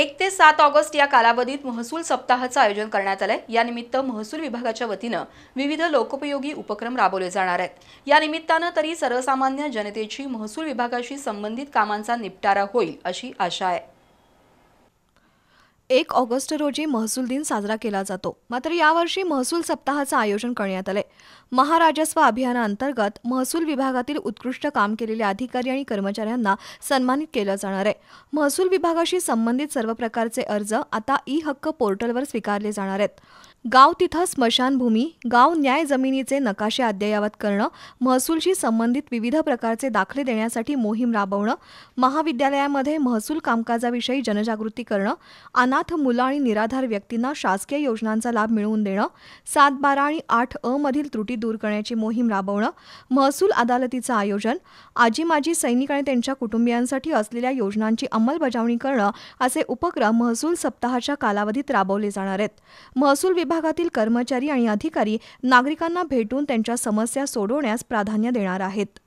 एक ते सात ऑगस्ट या कालावधीत महसूल सप्ताहाचं आयोजन करण्यात आलंय यानिमित्त महसूल विभागाच्या वतीनं विविध लोकोपयोगी उपक्रम राबवले जाणार आहेत या निमित्तानं तरी सर्वसामान्य जनतेची महसूल विभागाशी संबंधित कामांचा निपटारा होईल अशी आशा आहे एक ऑगस्ट रोजी महसूल दिन साजरा केला जातो मात्र यावर्षी महसूल सप्ताहाचं आयोजन करण्यात आलंय महाराजस्व अभियानाअंतर्गत महसूल विभागातील उत्कृष्ट काम केलेल्या अधिकारी आणि कर्मचाऱ्यांना सन्मानित केलं जाणार आहे महसूल विभागाशी संबंधित सर्व प्रकारचे अर्ज आता ई हक्क पोर्टलवर स्वीकारले जाणार आहेत गाव तिथं स्मशानभूमी गाव न्याय जमिनीचे नकाशे अद्ययावत करणं महसूलशी संबंधित विविध प्रकारचे दाखले देण्यासाठी मोहीम राबवणं महाविद्यालयामध्ये महसूल कामकाजाविषयी जनजागृती करणं अनाथ मुलं आणि निराधार व्यक्तींना शासकीय योजनांचा लाभ मिळवून देणं सात बारा आणि आठ अ मधील त्रुटी दूर करण्याची मोहीम राबवणं महसूल अदालतीचं आयोजन आजी माजी सैनिक आणि त्यांच्या कुटुंबियांसाठी असलेल्या योजनांची अंमलबजावणी करणं असे उपक्रम महसूल सप्ताहाच्या कालावधीत राबवले जाणार आहेत महसूल विभागातील कर्मचारी आणि अधिकारी नागरिकांना भेटून त्यांच्या समस्या सोडवण्यास प्राधान्य देणार आहेत